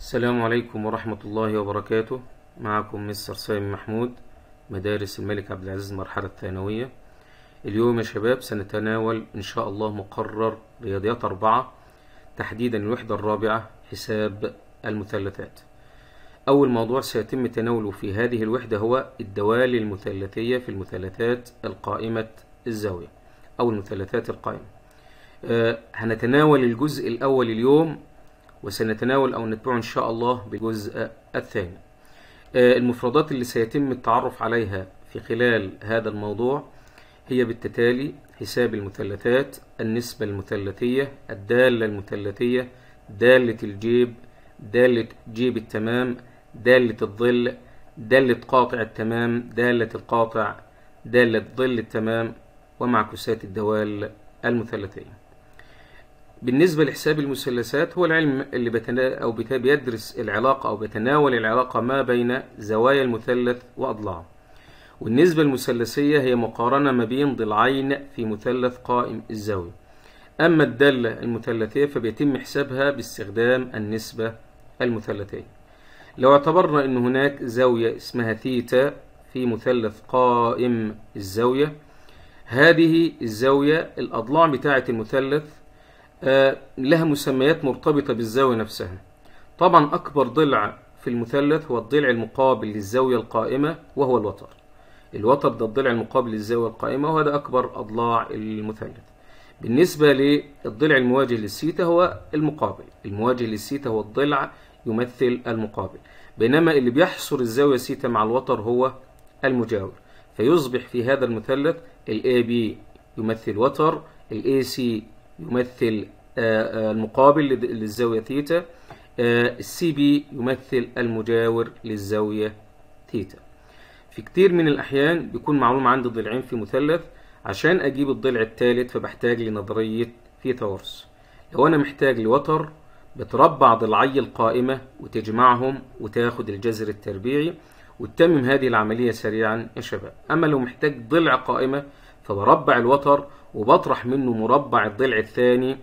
السلام عليكم ورحمة الله وبركاته معكم مستر سامي محمود مدارس الملك عبد العزيز المرحلة الثانوية اليوم يا شباب سنتناول إن شاء الله مقرر رياضيات أربعة تحديدا الوحدة الرابعة حساب المثلثات أول موضوع سيتم تناوله في هذه الوحدة هو الدوالي المثلثية في المثلثات القائمة الزاوية أو المثلثات القائمة آه هنتناول الجزء الأول اليوم وسنتناول أو نتبعه إن شاء الله بالجزء الثاني آه، المفردات اللي سيتم التعرف عليها في خلال هذا الموضوع هي بالتتالي حساب المثلثات النسبة المثلثية الدالة المثلثية دالة الجيب دالة جيب التمام دالة الظل دالة قاطع التمام دالة القاطع دالة ظل التمام ومعكوسات الدوال المثلثية بالنسبة لحساب المثلثات هو العلم اللي بتنا أو بيدرس العلاقة أو بيتناول العلاقة ما بين زوايا المثلث وأضلاعه. والنسبة المثلثية هي مقارنة ما بين ضلعين في مثلث قائم الزاوية. أما الدالة المثلثية فبيتم حسابها باستخدام النسبة المثلثية. لو اعتبرنا أن هناك زاوية اسمها ثيتا في مثلث قائم الزاوية، هذه الزاوية الأضلاع بتاعة المثلث آه، لها مسميات مرتبطة بالزاوية نفسها طبعا أكبر ضلع في المثلث هو الضلع المقابل للزاوية القائمة وهو الوتر الوتر ده الضلع المقابل للزاوية القائمة وهذا أكبر أضلاع المثلث بالنسبة للضلع المواجه للسيتا هو المقابل المواجه للسيتا هو الضلع يمثل المقابل بينما اللي بيحصر الزاوية سيتا مع الوتر هو المجاور فيصبح في هذا المثلث الـ AB يمثل وتر الـ AC يمثل آه، آه، المقابل للزاوية ثيتا آه، السي بي يمثل المجاور للزاوية ثيتا في كتير من الأحيان بيكون معلوم عندي ضلعين في مثلث عشان أجيب الضلع الثالث فبحتاج لنظرية فيثاغورس لو أنا محتاج لوتر بتربع ضلعي القائمة وتجمعهم وتاخد الجذر التربيعي وتتمم هذه العملية سريعا يا شباب أما لو محتاج ضلع قائمة فبربع الوتر وبطرح منه مربع الضلع الثاني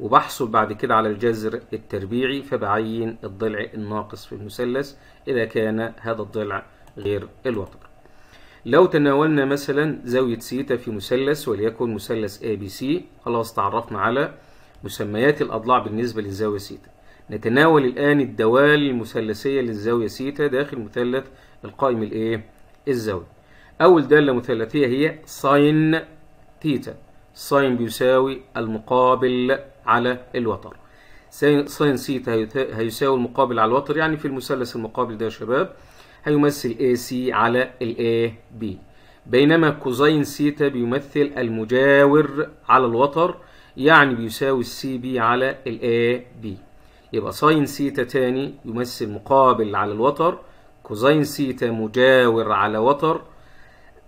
وبحصل بعد كده على الجذر التربيعي فبعين الضلع الناقص في المثلث إذا كان هذا الضلع غير الوتر لو تناولنا مثلا زاوية سيتا في مثلث وليكن مثلث ABC خلاص تعرفنا على مسميات الأضلاع بالنسبة للزاوية سيتا نتناول الآن الدوال المثلثية للزاوية سيتا داخل مثلث القائم الإيه؟ الزاوية أول دالة مثلثية هي ساين تيتا ساين بيساوي المقابل على الوتر ساين سيتا هيساوي المقابل على الوتر يعني في المثلث المقابل ده يا شباب هيمثل سي على الاي بي بينما كوزين سيتا بيمثل المجاور على الوتر يعني بيساوي السي بي على الاي بي يبقى ساين سيتا تاني يمثل مقابل على الوتر كوزين سيتا مجاور على وتر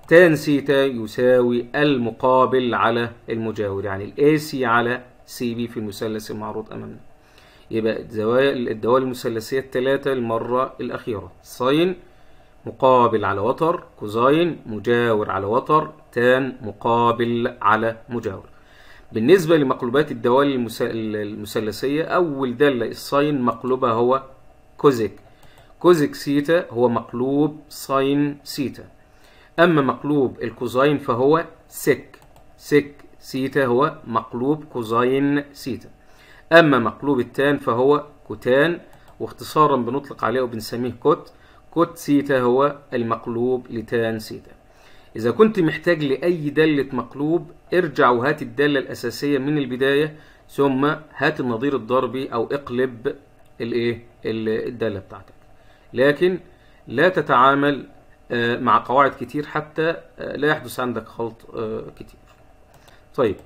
تان سيتا يساوي المقابل على المجاور يعني الاي سي على بي في المثلث المعروض أمامنا يبقى الدوال المثلثية الثلاثة المرة الأخيرة ساين مقابل على وتر كوزاين مجاور على وتر تان مقابل على مجاور بالنسبة لمقلوبات الدوال المثلثية أول دالة الساين مقلوبها هو كوزيك كوزيك سيتا هو مقلوب ساين سيتا أما مقلوب الكوزاين فهو سك سك سيتا هو مقلوب كوزاين سيتا أما مقلوب التان فهو كوتان واختصارا بنطلق عليه وبنسميه كوت كوت سيتا هو المقلوب لتان سيتا إذا كنت محتاج لأي دالة مقلوب ارجع وهات الدالة الأساسية من البداية ثم هات النظير الضربي أو اقلب الإيه الدالة بتاعتك لكن لا تتعامل آه، مع قواعد كتير حتى آه، لا يحدث عندك خلط آه، كتير طيب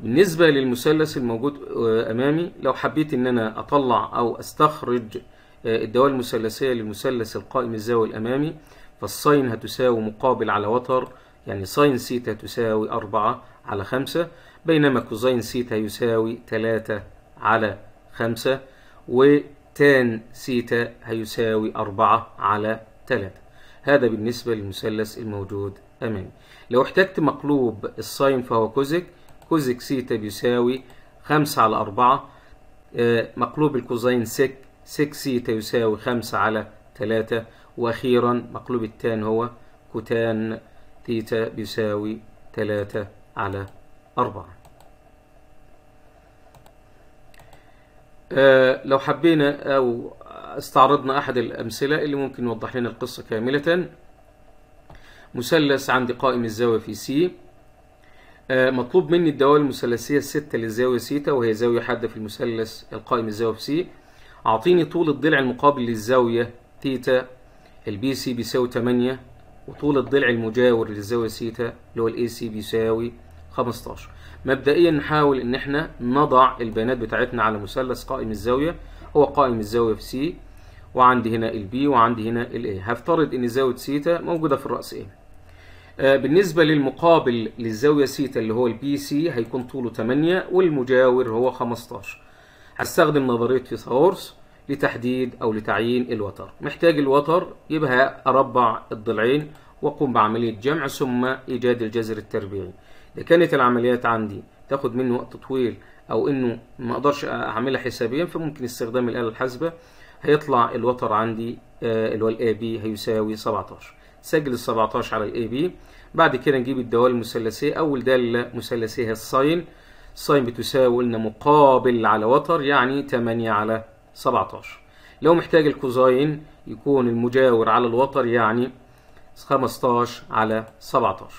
بالنسبة للمثلث الموجود أمامي لو حبيت إن أنا أطلع أو أستخرج الدوال المثلثية للمثلث القائم الزاوي الأمامي فالساين هتساوي مقابل على وتر يعني ساين سيتا تساوي أربعة على خمسة بينما كوزين سيتا يساوي تلاتة على خمسة وتان سيتا هيساوي أربعة على 3 هذا بالنسبة للمثلث الموجود أمامي لو احتجت مقلوب الساين فهو كوزك كوزك سيتا بيساوي 5 على 4 آه، مقلوب الكوزين سك سك سيتا يساوي 5 على 3 وأخيرا مقلوب التان هو كوتان تيتا بيساوي 3 على 4 آه، لو حبينا أو استعرضنا أحد الأمثلة اللي ممكن يوضح لنا القصة كاملة مثلث عندي قائم الزاوية في سي آه، مطلوب مني الدوال المثلثية الستة للزاوية سيتا وهي زاوية حادة في المثلث القائم الزاوية في سي أعطيني طول الضلع المقابل للزاوية تيتا البي سي بيساوي 8 وطول الضلع المجاور للزاوية سيتا اللي هو الاي سي بيساوي 15 مبدئيا نحاول ان احنا نضع البيانات بتاعتنا على مثلث قائم الزاويه هو قائم الزاويه في سي وعندي هنا البي وعندي هنا الاي هفترض ان زاويه سيتا موجوده في الراس ايه بالنسبه للمقابل للزاويه سيتا اللي هو البي سي هيكون طوله 8 والمجاور هو 15 هستخدم نظريه فيثاغورس لتحديد او لتعيين الوتر محتاج الوتر يبقى اربع الضلعين واقوم بعمليه جمع ثم ايجاد الجذر التربيعي اذا كانت العمليات عندي تاخد مني وقت طويل او انه ما اقدرش اعملها حسابيا فممكن استخدام الاله الحاسبه هيطلع الوتر عندي آه، اللي هو الاي بي هيساوي 17 سجل ال 17 على الاي بي بعد كده نجيب الدوال المثلثيه اول داله مثلثيه هي الساين الساين بتساوي قلنا مقابل على وتر يعني 8 على 17 لو محتاج الكوزاين يكون المجاور على الوتر يعني 15 على 17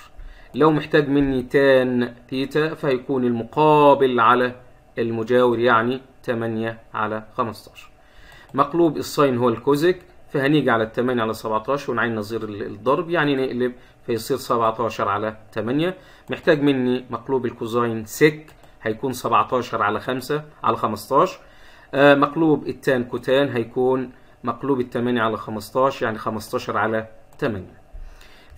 لو محتاج مني تان ثيتا فهيكون المقابل على المجاور يعني 8 على 15 مقلوب الساين هو الكوزك فهنيجي على 8 على 17 ونعين نظير الضرب يعني نقلب فيصير 17 على 8 محتاج مني مقلوب الكوزاين سك هيكون 17 على 5 على 15 آه، مقلوب التان كوتان هيكون مقلوب ال 8 على 15 يعني 15 على 8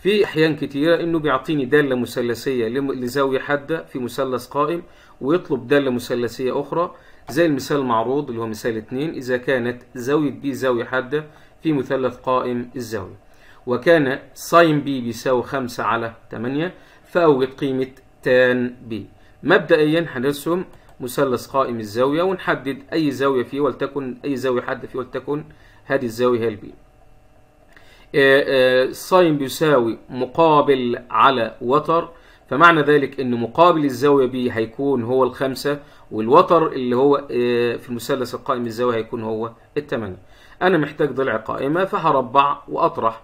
في احيان كتيره انه بيعطيني داله مثلثيه لزاويه حاده في مثلث قائم ويطلب داله مثلثيه اخرى زي المثال المعروض اللي هو مثال 2 اذا كانت زاويه بي زاويه حاده في مثلث قائم الزاويه وكان ساين بي بيساوي 5 على 8 فاوجد قيمه تان بي مبدئيا هنرسم مثلث قائم الزاويه ونحدد اي زاويه فيه ولتكن اي زاويه حاده فيه ولتكن هذه الزاويه هي البي الساين آه، آه، بيساوي مقابل على وتر فمعنى ذلك ان مقابل الزاويه ب هيكون هو الخمسة والوتر اللي هو آه، في المثلث القائم الزاويه هيكون هو الثمانية انا محتاج ضلع قائمه فهربع واطرح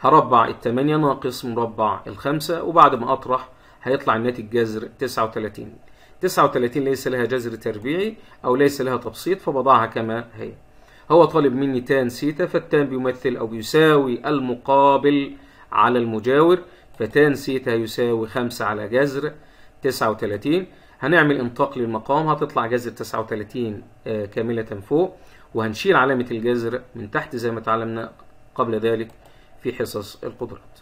هربع الثمانية ناقص مربع الخمسة وبعد ما اطرح هيطلع الناتج جذر 39 39 ليس لها جذر تربيعي او ليس لها تبسيط فبضعها كما هي هو طالب مني تان سيتا فالتان بيمثل أو يساوي المقابل على المجاور فتان سيتا يساوي 5 على جذر 39 هنعمل انطاق للمقام هتطلع جذر 39 آه، كاملة فوق وهنشيل علامة الجذر من تحت زي ما اتعلمنا قبل ذلك في حصص القدرات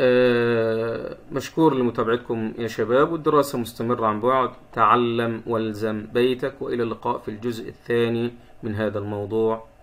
آه، مشكور لمتابعتكم يا شباب والدراسة مستمرة عن بعد تعلم والزم بيتك وإلى اللقاء في الجزء الثاني من هذا الموضوع